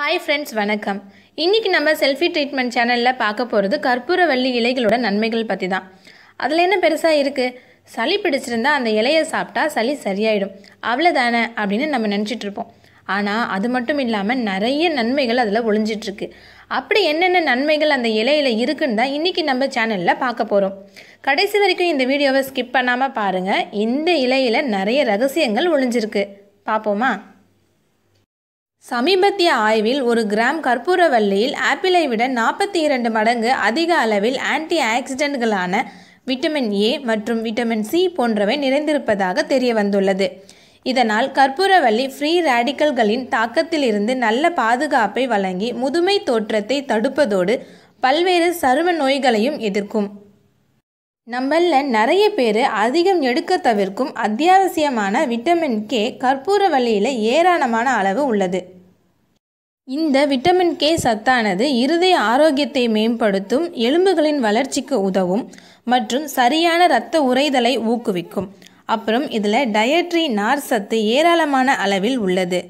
hi friends வணக்கம் இன்றைக்கி நம்ம செல்ஃபி ட்ரீட்மெண்ட் சேனலில் பார்க்க போகிறது கற்பூரவள்ளி இலைகளோட நன்மைகள் பற்றி தான் அதில் என்ன பெருசாக இருக்குது சளி பிடிச்சிருந்தா அந்த இலையை சாப்பிட்டா சளி சரியாயிடும் அவ்வளோதானே அப்படின்னு நம்ம நினச்சிட்ருப்போம் ஆனால் அது மட்டும் இல்லாமல் நிறைய நன்மைகள் அதில் ஒளிஞ்சிட்ருக்கு அப்படி என்னென்ன நன்மைகள் அந்த இலையில் இருக்குன்னு தான் இன்றைக்கி நம்ம சேனலில் பார்க்க போகிறோம் கடைசி வரைக்கும் இந்த வீடியோவை ஸ்கிப் பண்ணாமல் பாருங்கள் இந்த இலையில் நிறைய ரகசியங்கள் ஒளிஞ்சிருக்கு பார்ப்போமா சமீபத்திய ஆய்வில் ஒரு கிராம் கற்பூரவல்லியில் ஆப்பிளை விட நாற்பத்தி இரண்டு மடங்கு அதிக அளவில் ஆன்டி ஆக்சிடென்ட்களான விட்டமின் ஏ மற்றும் விட்டமின் சி போன்றவை நிறைந்திருப்பதாக தெரிய வந்துள்ளது இதனால் கற்பூரவல்லி ஃப்ரீ ரேடிக்கல்களின் தாக்கத்திலிருந்து நல்ல பாதுகாப்பை வழங்கி முதுமை தோற்றத்தை தடுப்பதோடு பல்வேறு சரும நோய்களையும் எதிர்க்கும் நம்மள நிறைய பேர் அதிகம் எடுக்க தவிர்க்கும் அத்தியாவசியமான விட்டமின் கே வழியில் ஏராளமான அளவு உள்ளது இந்த விட்டமின் கே சத்தானது இருதய ஆரோக்கியத்தை மேம்படுத்தும் எலும்புகளின் வளர்ச்சிக்கு உதவும் மற்றும் சரியான இரத்த உறைதலை ஊக்குவிக்கும் அப்புறம் இதில் டயட்ரி நார் சத்து ஏராளமான அளவில் உள்ளது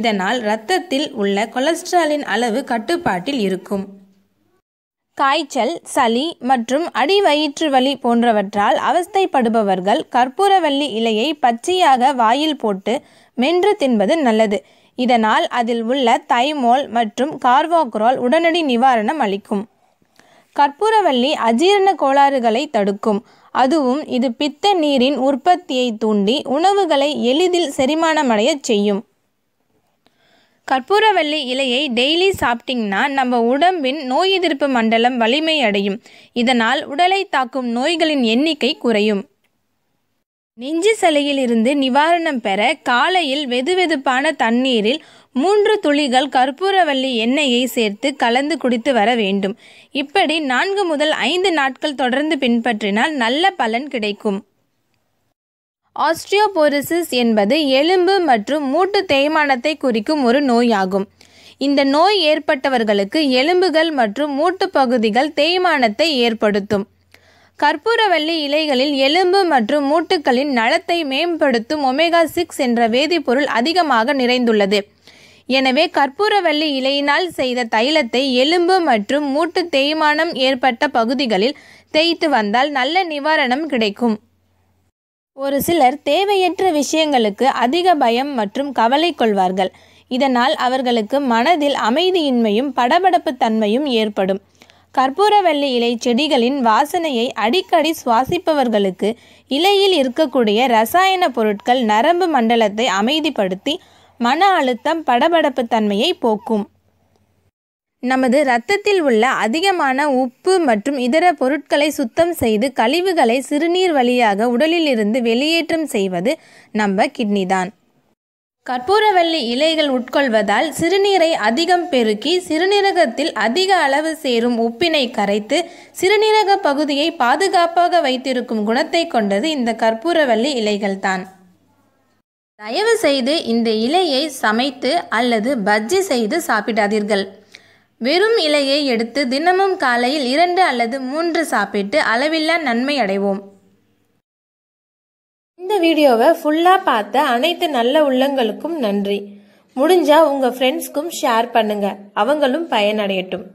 இதனால் இரத்தத்தில் உள்ள கொலஸ்ட்ராலின் அளவு கட்டுப்பாட்டில் இருக்கும் காய்ச்சல் சளி மற்றும் அடி வயிற்று வலி போன்றவற்றால் அவஸ்தைப்படுபவர்கள் கற்பூரவல்லி இலையை பச்சையாக வாயில் போட்டு மென்று தின்பது நல்லது இதனால் அதில் உள்ள தைமோல் மற்றும் கார்வோக்ரோல் உடனடி நிவாரணம் அளிக்கும் கற்பூரவள்ளி அஜீரண கோளாறுகளை தடுக்கும் அதுவும் இது பித்த நீரின் உற்பத்தியை தூண்டி உணவுகளை எளிதில் செரிமானமடையச் செய்யும் கற்பூரவள்ளி இலையை டெய்லி சாப்பிட்டிங்கன்னா நம்ம உடம்பின் நோய் எதிர்ப்பு மண்டலம் வலிமை அடையும் இதனால் உடலை தாக்கும் நோய்களின் எண்ணிக்கை குறையும் நெஞ்சு சிலையிலிருந்து இருந்து நிவாரணம் பெற காலையில் வெதுவெதுப்பான தண்ணீரில் மூன்று துளிகள் கற்பூரவள்ளி எண்ணெயை சேர்த்து கலந்து குடித்து வர வேண்டும் இப்படி நான்கு முதல் ஐந்து நாட்கள் தொடர்ந்து பின்பற்றினால் நல்ல பலன் கிடைக்கும் ஆஸ்ட்ரியோபோரிசிஸ் என்பது எலும்பு மற்றும் மூட்டு தேய்மானத்தை குறிக்கும் ஒரு நோயாகும் இந்த நோய் ஏற்பட்டவர்களுக்கு எலும்புகள் மற்றும் மூட்டு பகுதிகள் தேய்மானத்தை ஏற்படுத்தும் கற்பூரவள்ளி இலைகளில் எலும்பு மற்றும் மூட்டுகளின் நலத்தை மேம்படுத்தும் ஒமேகா சிக்ஸ் என்ற வேதிப்பொருள் அதிகமாக நிறைந்துள்ளது எனவே கற்பூரவள்ளி இலையினால் செய்த தைலத்தை எலும்பு மற்றும் மூட்டு தேய்மானம் ஏற்பட்ட பகுதிகளில் தேய்த்து வந்தால் நல்ல நிவாரணம் கிடைக்கும் ஒரு சிலர் தேவையற்ற விஷயங்களுக்கு அதிக பயம் மற்றும் கவலை கொள்வார்கள் இதனால் அவர்களுக்கு மனதில் அமைதியின்மையும் படபடப்பு தன்மையும் ஏற்படும் கற்பூரவள்ளி இலை செடிகளின் வாசனையை அடிக்கடி சுவாசிப்பவர்களுக்கு இலையில் இருக்கக்கூடிய ரசாயன பொருட்கள் நரம்பு மண்டலத்தை அமைதிப்படுத்தி மன அழுத்தம் படபடப்பு தன்மையை போக்கும் நமது இரத்தத்தில் உள்ள அதிகமான உப்பு மற்றும் இதர பொருட்களை சுத்தம் செய்து கழிவுகளை சிறுநீர் வழியாக உடலிலிருந்து வெளியேற்றம் செய்வது நம்ம கிட்னி தான் கற்பூரவள்ளி இலைகள் உட்கொள்வதால் சிறுநீரை அதிகம் பெருக்கி சிறுநீரகத்தில் அதிக அளவு சேரும் உப்பினை கரைத்து சிறுநீரக பகுதியை பாதுகாப்பாக வைத்திருக்கும் குணத்தை கொண்டது இந்த கற்பூரவள்ளி இலைகள் தான் தயவு செய்து இந்த இலையை சமைத்து அல்லது பஜ்ஜி செய்து சாப்பிடாதீர்கள் வெறும் இலையை எடுத்து தினமும் காலையில் இரண்டு அல்லது மூன்று சாப்பிட்டு அளவில்லா நன்மை அடைவோம் இந்த வீடியோவை ஃபுல்லாக பார்த்த அனைத்து நல்ல உள்ளங்களுக்கும் நன்றி முடிஞ்சா உங்கள் ஃப்ரெண்ட்ஸ்க்கும் ஷேர் பண்ணுங்க அவங்களும் பயனடையட்டும்